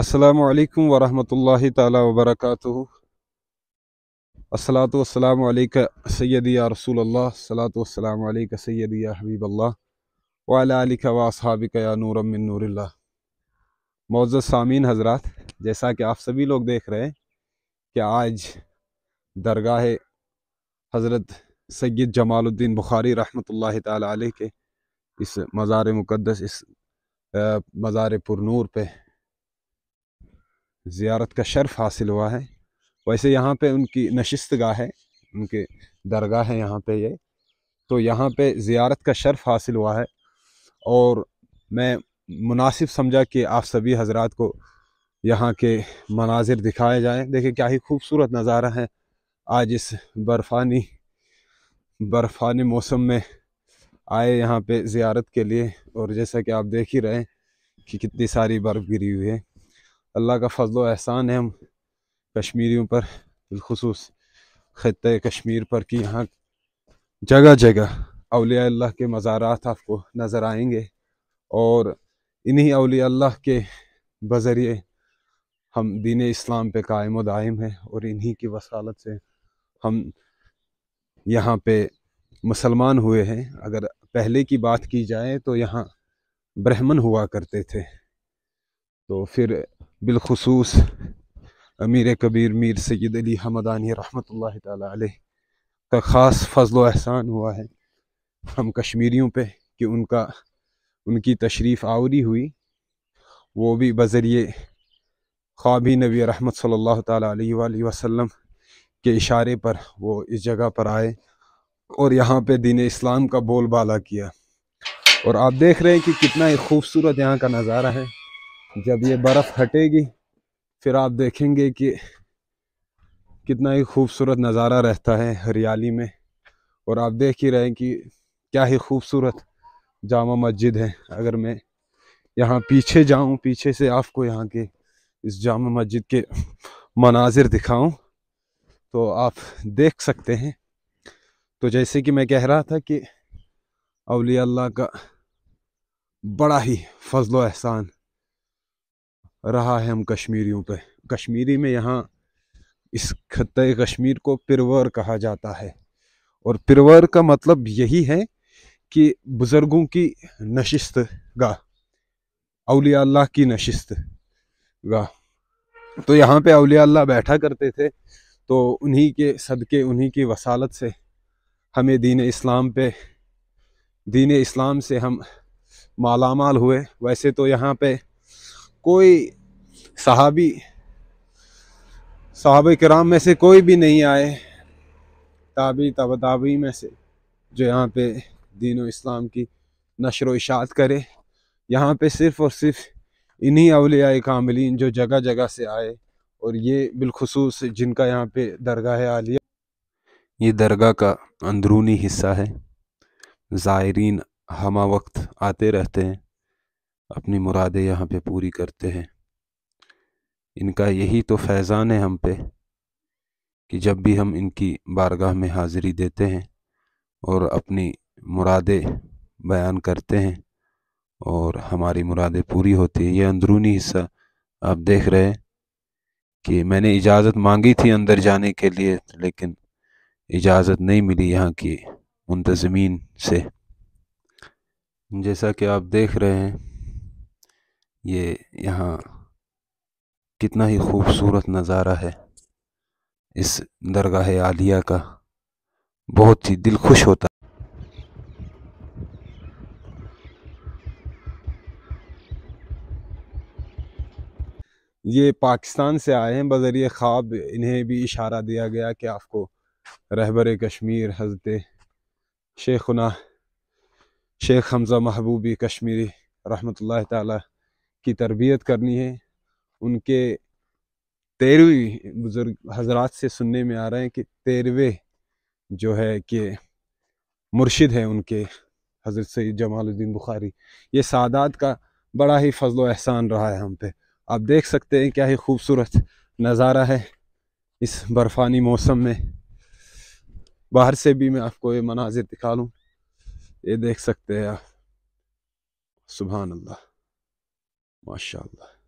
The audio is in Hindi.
असलकम वरहमल तबरक असलात सैदिया रसूल सलात सैदिया हबीबल्ला वालिक वासहाबिक या नूरमिन नूरल्ला मोज़ सामीन हजरात जैसा कि आप सभी लोग देख रहे हैं कि आज दरगाह हज़रत सैद जमालुद्दीन बुखारी रहमतुल्लाह ताला के इस मज़ार मुक़दस इस मज़ार पुरूर पर ज़्यारत का शर्फ हासिल हुआ है वैसे यहाँ पे उनकी नशस्त गाह है उनके दरगाह है यहाँ पे ये तो यहाँ पे ज़्यारत का शर्फ हासिल हुआ है और मैं मुनासिब समझा कि आप सभी हजरात को यहाँ के मनाजिर दिखाए जाएँ देखिए क्या ही खूबसूरत नज़ारा है आज इस बर्फ़ानी बर्फ़ानी मौसम में आए यहाँ पे ज़्यारत के लिए और जैसा कि आप देख ही रहे हैं कि कितनी सारी बर्फ़ गिरी हुई है अल्लाह का फजल एहसान है हम कश्मीरियों पर बिलखसूस ख़त कश्मीर पर कि यहाँ जगह जगह अलिया अल्लाह के मज़ारात आपको नज़र आएंगे और इन्हीं अलिया अल्लाह के बज़रिए हम दीन इस्लाम पे कायम दायम हैं और इन्हीं की वसालत से हम यहाँ पे मुसलमान हुए हैं अगर पहले की बात की जाए तो यहाँ ब्राह्मण हुआ करते थे तो फिर बिलखसूस अमीर कबीर मीर सैद अली हमदानी रहमत लाई का ख़ास फजल एहसान हुआ है हम कश्मीरियों पे कि उनका उनकी तशरीफ़ आवरी हुई वो भी बज़रिए ख्वाबी नबी रहमत सल्ला वसम के इशारे पर वो इस जगह पर आए और यहाँ पे दीन इस्लाम का बोलबाला किया और आप देख रहे हैं कि कितना ही खूबसूरत यहाँ का नज़ारा है जब ये बर्फ़ हटेगी फिर आप देखेंगे कि कितना ही खूबसूरत नज़ारा रहता है हरियाली में और आप देख ही रहे कि क्या ही खूबसूरत जामा मस्जिद है अगर मैं यहाँ पीछे जाऊँ पीछे से आपको यहाँ के इस जामा मस्जिद के मनाजिर दिखाऊँ तो आप देख सकते हैं तो जैसे कि मैं कह रहा था कि अवलिया अल्लाह का बड़ा ही फज़लो एहसान रहा है हम कश्मीरियों पे कश्मीरी में यहाँ इस खत कश्मीर को पिरवर कहा जाता है और पिरवर का मतलब यही है कि बुज़ुर्गों की नशिस्त गाह अलिया अल्लाह की नशिस्त गाह तो यहाँ पे अलिया अल्लाह बैठा करते थे तो उन्हीं के सदक़े उन्हीं की वसालत से हमें दीन इस्लाम पे दीन इस्लाम से हम मालामाल हुए वैसे तो यहाँ पे कोई सहाबी साहब कराम में से कोई भी नहीं आए ताबी तब ताबी में से जो यहाँ पे दीन इस्लाम की नशर व इशात करे यहाँ पे सिर्फ़ और सिर्फ इन्हीं अवलिया कामिलीन जो जगह जगह से आए और ये बिलखसूस जिनका यहाँ पे दरगाह आलिया ये दरगाह का अंदरूनी हिस्सा है ज़ायरीन हमा वक्त आते रहते हैं अपनी मुरादें यहाँ पे पूरी करते हैं इनका यही तो फैज़ान है हम पे कि जब भी हम इनकी बारगाह में हाज़िरी देते हैं और अपनी मुरादें बयान करते हैं और हमारी मुरादें पूरी होती हैं ये अंदरूनी हिस्सा आप देख रहे हैं कि मैंने इजाज़त मांगी थी अंदर जाने के लिए लेकिन इजाज़त नहीं मिली यहाँ की मुंतज़मीन से जैसा कि आप देख रहे हैं ये यहाँ कितना ही खूबसूरत नज़ारा है इस दरगाह आलिया का बहुत ही दिल खुश होता है ये पाकिस्तान से आए हैं बजरिए ख्वाब इन्हें भी इशारा दिया गया कि आपको रहबर कश्मीर हजरत शेखुना शेख हमज़ा महबूबी कश्मीरी रहमत ला की तरबियत करनी है उनके तेरहवीं बुज़ुर्ग हजरात से सुनने में आ रहे हैं कि तेरहवें जो है कि मुर्शिद हैं उनके हज़रत सैद जमालुद्दीन बुखारी ये सादात का बड़ा ही फजल एहसान रहा है हम पे आप देख सकते हैं क्या ही खूबसूरत नज़ारा है इस बर्फ़ानी मौसम में बाहर से भी मैं आपको ये मनाजिर दिखा लूँ ये देख सकते हैं आप सुबह अल्लाह Maşallah.